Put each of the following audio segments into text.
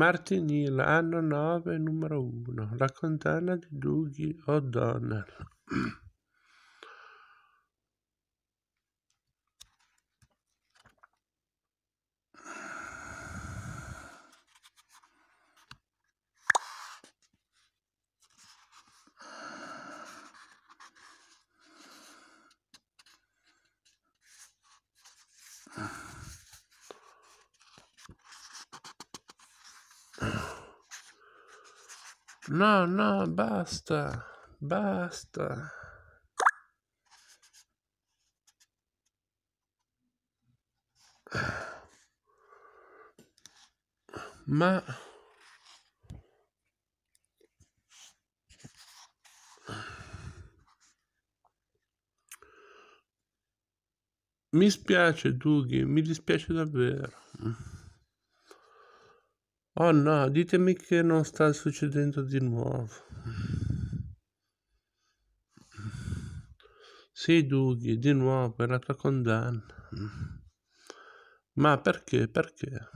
Martini, anno nove, numero uno, la condanna di Dougie O'Donnell. No, no, basta, basta. Ma... Mi spiace, Dughi, mi dispiace davvero. Oh no, ditemi che non sta succedendo di nuovo. Sì, Dughi, di nuovo è la tua condanna. Ma perché? Perché?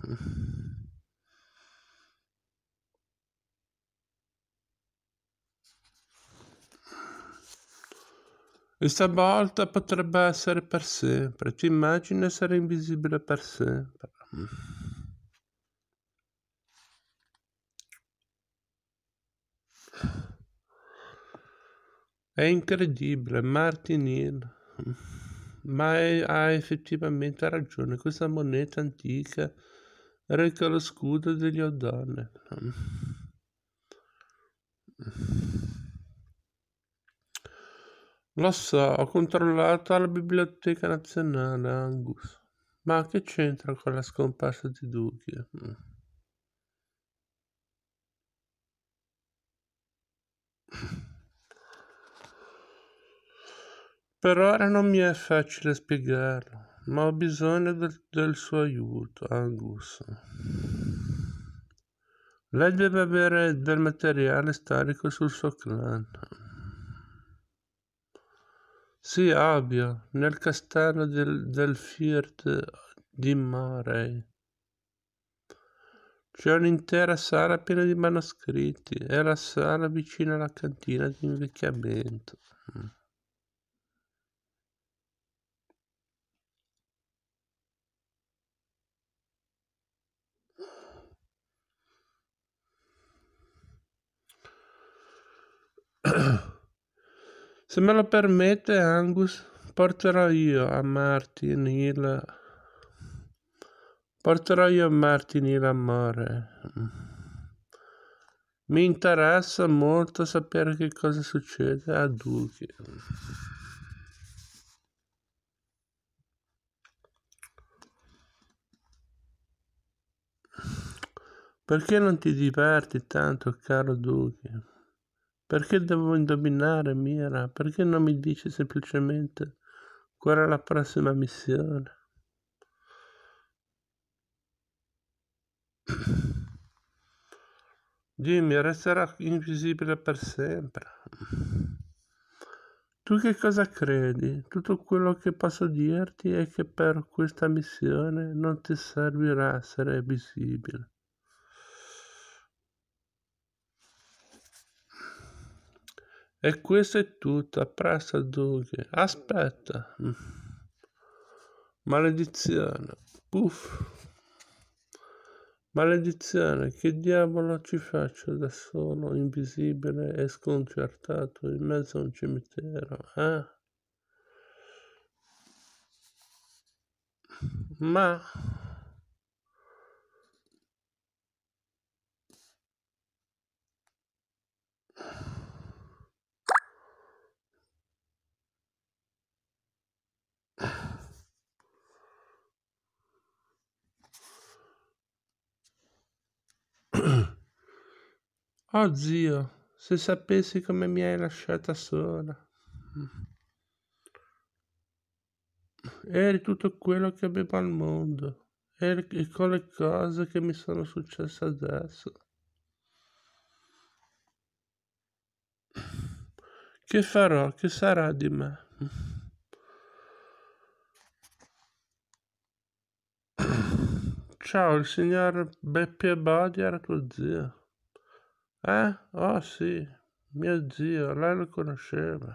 E stavolta potrebbe essere per sempre. Ti immagini essere invisibile per sempre. È incredibile, Martin Hill. Ma è, ha effettivamente ragione, questa moneta antica reca lo scudo degli O'Donnell. Lo so, ho controllato la Biblioteca Nazionale, Angus. Ma che c'entra con la scomparsa di Duchia? Per ora non mi è facile spiegarlo, ma ho bisogno del, del suo aiuto, Angus. Lei deve avere del materiale storico sul suo clan. Sì, abbia, nel castello del, del Fiert di Marey. C'è un'intera sala piena di manoscritti e la sala vicina alla cantina di invecchiamento. Se me lo permette, Angus, porterò io a Martin il... Porterò io a Martin il amore. Mi interessa molto sapere che cosa succede a Duke. Perché non ti diverti tanto, caro Duke? Perché devo indovinare, Mira? Perché non mi dici semplicemente qual è la prossima missione? Dimmi, resterà invisibile per sempre. Tu che cosa credi? Tutto quello che posso dirti è che per questa missione non ti servirà essere visibile. E questo è tutto, a presto Duke. Aspetta. Maledizione. Puff. Maledizione, che diavolo ci faccio da solo, invisibile e sconcertato in mezzo a un cimitero, eh? Ma Oh zio, se sapessi come mi hai lasciata sola. Eri tutto quello che avevo al mondo. Eri con le cose che mi sono successe adesso. Che farò? Che sarà di me? Ciao, il signor Beppe Bodi era tuo zio. Eh? Oh sì, mio zio, lei lo conosceva.